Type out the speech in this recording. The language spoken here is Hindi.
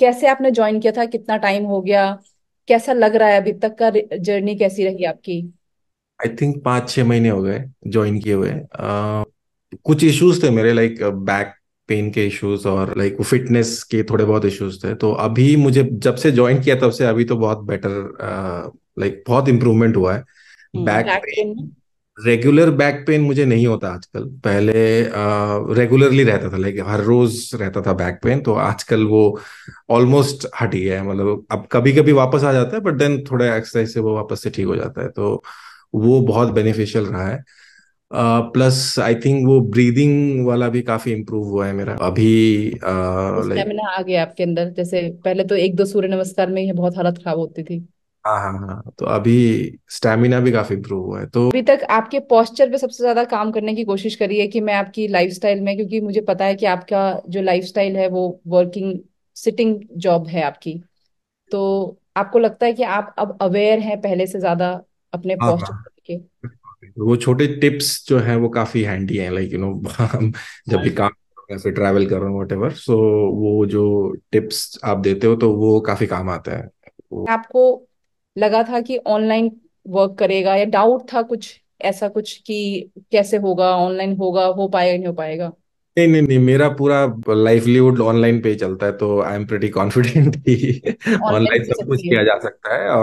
कैसे आपने ज्वाइन किया था कितना टाइम हो गया कैसा लग रहा है अभी तक का जर्नी कैसी रही आपकी आई थिंक पांच छह महीने हो गए ज्वाइन किए हुए कुछ इश्यूज थे मेरे लाइक बैक पेन के इश्यूज और लाइक फिटनेस के थोड़े बहुत इश्यूज थे तो अभी मुझे जब से ज्वाइन किया तब से अभी तो बहुत बेटर लाइक बहुत इम्प्रूवमेंट हुआ है back hmm, pain regular back pain मुझे नहीं होता आजकल पहले रेगुलरली रहता था लाइक हर रोज रहता था बैक पेन तो आजकल वो ऑलमोस्ट हट गया है मतलब अब कभी कभी वापस आ जाता है बट देन थोड़ा एक्सरसाइज से वो वापस से ठीक हो जाता है तो वो बहुत बेनिफिशियल रहा है प्लस आई थिंक वो ब्रीदिंग वाला भी काफी इम्प्रूव हुआ है मेरा अभी uh, like... आ गया आपके अंदर जैसे पहले तो एक दो सूर्य नमस्कार में ही बहुत हालत खराब होती थी हाँ, हाँ, हाँ तो अभी स्टेमिना भी काफी इम्प्रूव हुआ है तो अभी तक आपके पोस्चर पे सबसे ज्यादा काम करने की कोशिश करी है कि मैं आपकी लाइफस्टाइल में क्योंकि मुझे पता है कि आपका जो लाइफस्टाइल है वो वर्किंग सिटिंग जॉब है आपकी तो आपको लगता है कि आप अब अवेयर हैं पहले से ज्यादा अपने हाँ पोस्चर हाँ के वो छोटे टिप्स जो हैं वो काफी हैंडी हैं लाइक यू नो जब भी हाँ। काम फिर ट्रैवल कर रहा हूँ सो वो जो टिप्स आप देते हो तो वो काफी काम आता है वो... आपको लगा था कि ऑनलाइन वर्क करेगा या डाउट था कुछ ऐसा कुछ कि कैसे होगा ऑनलाइन होगा हो पाएगा नहीं हो पाएगा नहीं नहीं नहीं मेरा पूरा लाइवलीहुड ऑनलाइन पे चलता है तो आई एम प्रेटी कॉन्फिडेंट कि ऑनलाइन सब कुछ किया जा सकता है और